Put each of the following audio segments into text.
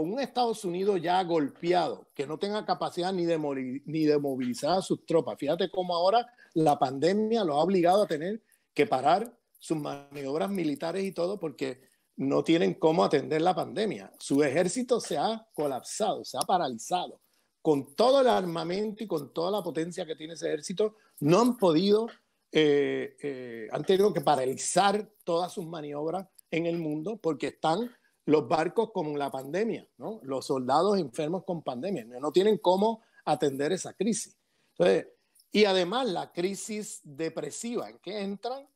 un Estados Unidos ya golpeado, que no tenga capacidad ni de, ni de movilizar a sus tropas. Fíjate cómo ahora la pandemia lo ha obligado a tener que parar sus maniobras militares y todo porque no tienen cómo atender la pandemia. Su ejército se ha colapsado, se ha paralizado. Con todo el armamento y con toda la potencia que tiene ese ejército, no han podido, eh, eh, han tenido que paralizar todas sus maniobras en el mundo porque están los barcos con la pandemia, los soldados enfermos con pandemia, no tienen cómo atender esa crisis. Entonces, y además la crisis depresiva en que entran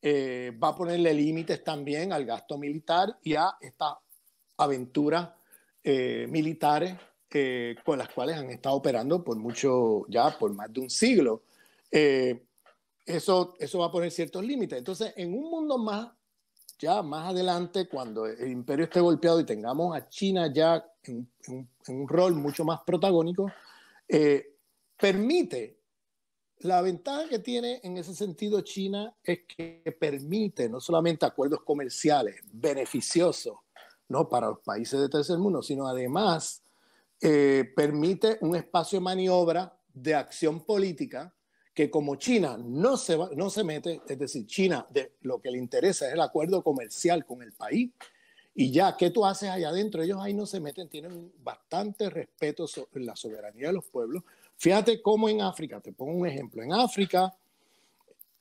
eh, va a ponerle límites también al gasto militar y a estas aventuras eh, militares eh, con las cuales han estado operando por mucho, ya por más de un siglo. eso, eso va a poner ciertos límites. Entonces, en un mundo más ya más adelante, cuando el imperio esté golpeado y tengamos a China ya en, un rol mucho más protagónico, eh, permite, la ventaja que tiene en ese sentido China es que permite no solamente acuerdos comerciales beneficiosos ¿no? para los países de tercer mundo, sino además eh, permite un espacio de maniobra de acción política que como China no se, no se mete, es decir, China de, lo que le interesa es el acuerdo comercial con el país, y ya, ¿qué tú haces allá adentro? Ellos ahí no se meten, tienen bastante respeto en la soberanía de los pueblos. Fíjate cómo en África, te pongo un ejemplo, en África,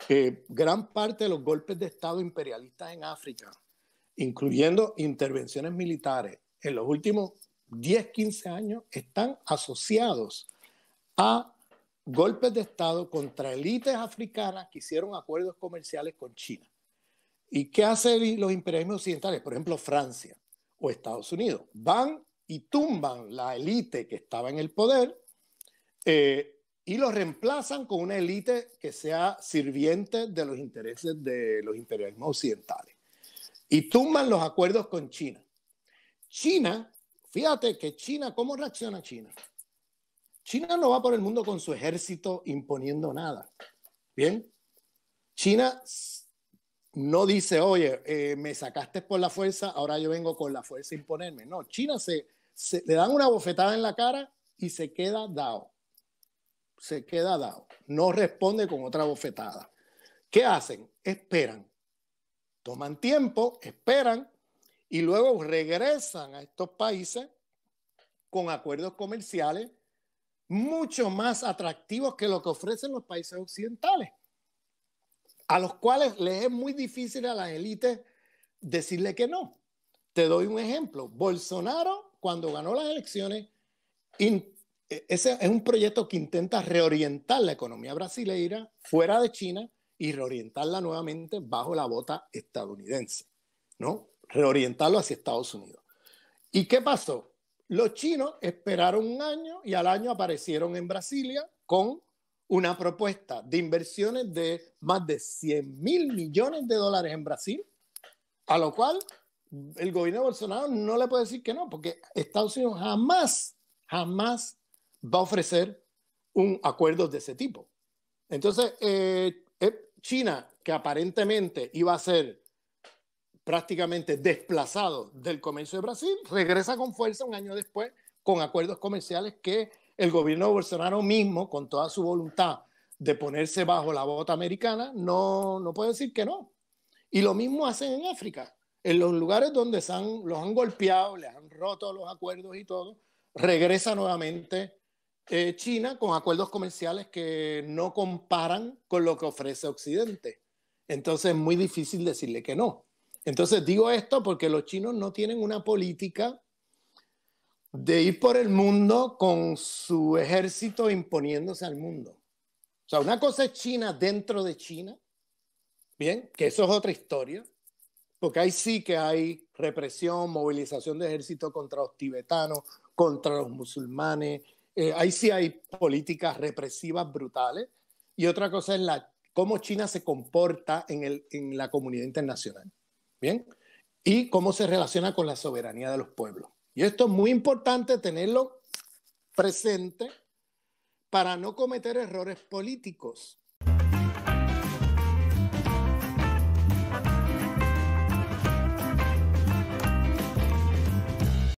eh, gran parte de los golpes de Estado imperialistas en África, incluyendo intervenciones militares, en los últimos 10, 15 años están asociados a golpes de Estado contra élites africanas que hicieron acuerdos comerciales con China. ¿Y qué hacen los imperialismos occidentales? Por ejemplo, Francia o Estados Unidos. Van y tumban la élite que estaba en el poder eh, y lo reemplazan con una élite que sea sirviente de los intereses de los imperialismos occidentales. Y tumban los acuerdos con China. China, fíjate que China, ¿cómo reacciona China? China no va por el mundo con su ejército imponiendo nada. Bien, China no dice, oye, eh, me sacaste por la fuerza, ahora yo vengo con la fuerza a imponerme. No, China se, le dan una bofetada en la cara y se queda dado. Se queda dado. No responde con otra bofetada. ¿Qué hacen? Esperan. Toman tiempo, esperan y luego regresan a estos países con acuerdos comerciales mucho más atractivos que lo que ofrecen los países occidentales, a los cuales les es muy difícil a las élites decirle que no. Te doy un ejemplo. Bolsonaro, cuando ganó las elecciones, e, ese es un proyecto que intenta reorientar la economía brasileira fuera de China y reorientarla nuevamente bajo la bota estadounidense, ¿no? Reorientarlo hacia Estados Unidos. ¿Y qué pasó? Los chinos esperaron un año y al año aparecieron en Brasilia con una propuesta de inversiones de más de 100 mil millones de dólares en Brasil, a lo cual el gobierno de Bolsonaro no le puede decir que no, porque Estados Unidos jamás, jamás va a ofrecer un acuerdo de ese tipo. Entonces, eh, eh, China, que aparentemente iba a ser prácticamente desplazado del comercio de Brasil, regresa con fuerza un año después con acuerdos comerciales que el gobierno de Bolsonaro mismo, con toda su voluntad de ponerse bajo la bota americana, no, no puede decir que no. Y lo mismo hacen en África. En los lugares donde se han, los han golpeado, les han roto los acuerdos y todo, regresa nuevamente eh, China con acuerdos comerciales que no comparan con lo que ofrece Occidente. Entonces es muy difícil decirle que no. Entonces digo esto porque los chinos no tienen una política de ir por el mundo con su ejército imponiéndose al mundo. O sea, una cosa es China dentro de China, bien, que eso es otra historia, porque ahí sí que hay represión, movilización de ejército contra los tibetanos, contra los musulmanes, eh, ahí sí hay políticas represivas brutales. Y otra cosa es la, cómo China se comporta en la comunidad internacional. ¿bien? Y cómo se relaciona con la soberanía de los pueblos. Y esto es muy importante tenerlo presente para no cometer errores políticos.